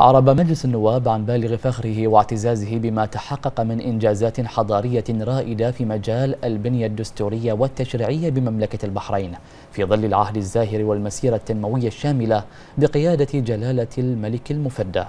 أعرب مجلس النواب عن بالغ فخره واعتزازه بما تحقق من إنجازات حضارية رائدة في مجال البنية الدستورية والتشريعية بمملكة البحرين في ظل العهد الزاهر والمسيرة التنموية الشاملة بقيادة جلالة الملك المفدى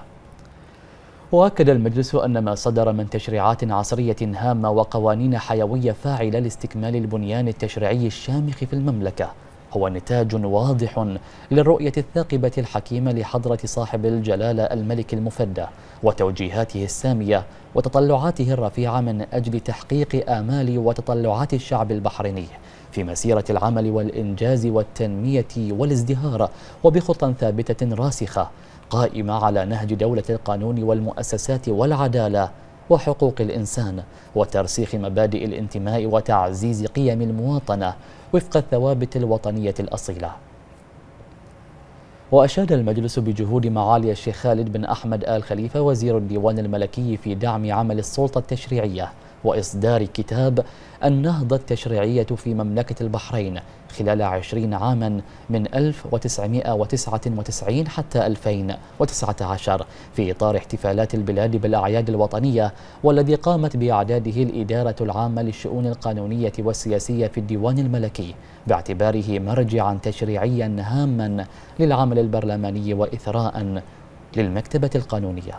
وأكد المجلس أن ما صدر من تشريعات عصرية هامة وقوانين حيوية فاعلة لاستكمال البنيان التشريعي الشامخ في المملكة هو نتاج واضح للرؤية الثاقبة الحكيمة لحضرة صاحب الجلالة الملك المفدى وتوجيهاته السامية وتطلعاته الرفيعة من أجل تحقيق آمال وتطلعات الشعب البحريني في مسيرة العمل والإنجاز والتنمية والازدهار وبخطى ثابتة راسخة قائمة على نهج دولة القانون والمؤسسات والعدالة وحقوق الإنسان وترسيخ مبادئ الانتماء وتعزيز قيم المواطنة وفق الثوابت الوطنية الأصيلة وأشاد المجلس بجهود معالي الشيخ خالد بن أحمد آل خليفة وزير الديوان الملكي في دعم عمل السلطة التشريعية وإصدار كتاب النهضة التشريعية في مملكة البحرين خلال عشرين عاما من 1999 حتى 2019 في إطار احتفالات البلاد بالأعياد الوطنية والذي قامت بإعداده الإدارة العامة للشؤون القانونية والسياسية في الديوان الملكي باعتباره مرجعا تشريعيا هاما للعمل البرلماني وإثراء للمكتبة القانونية